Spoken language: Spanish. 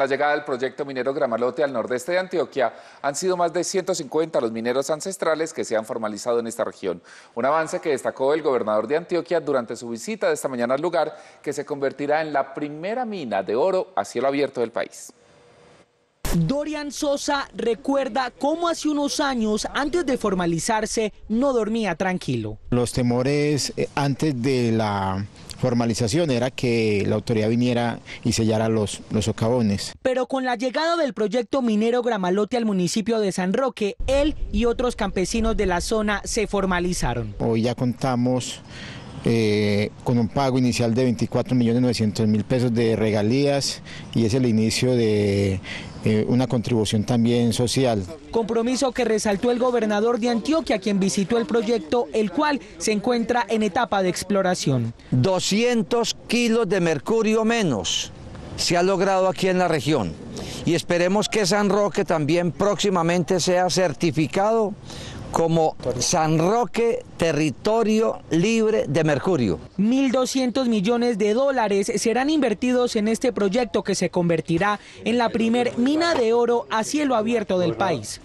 la llegada del proyecto minero Gramalote al nordeste de Antioquia, han sido más de 150 los mineros ancestrales que se han formalizado en esta región. Un avance que destacó el gobernador de Antioquia durante su visita de esta mañana al lugar, que se convertirá en la primera mina de oro a cielo abierto del país. Dorian Sosa recuerda cómo hace unos años, antes de formalizarse, no dormía tranquilo. Los temores eh, antes de la formalización era que la autoridad viniera y sellara los, los socavones. Pero con la llegada del proyecto minero Gramalote al municipio de San Roque, él y otros campesinos de la zona se formalizaron. Hoy ya contamos eh, con un pago inicial de 24 millones pesos de regalías y es el inicio de eh, una contribución también social. Compromiso que resaltó el gobernador de Antioquia, quien visitó el proyecto, el cual se encuentra en etapa de exploración. 200 kilos de mercurio menos se ha logrado aquí en la región y esperemos que San Roque también próximamente sea certificado como San Roque, territorio libre de mercurio. 1.200 millones de dólares serán invertidos en este proyecto que se convertirá en la primer mina de oro a cielo abierto del país.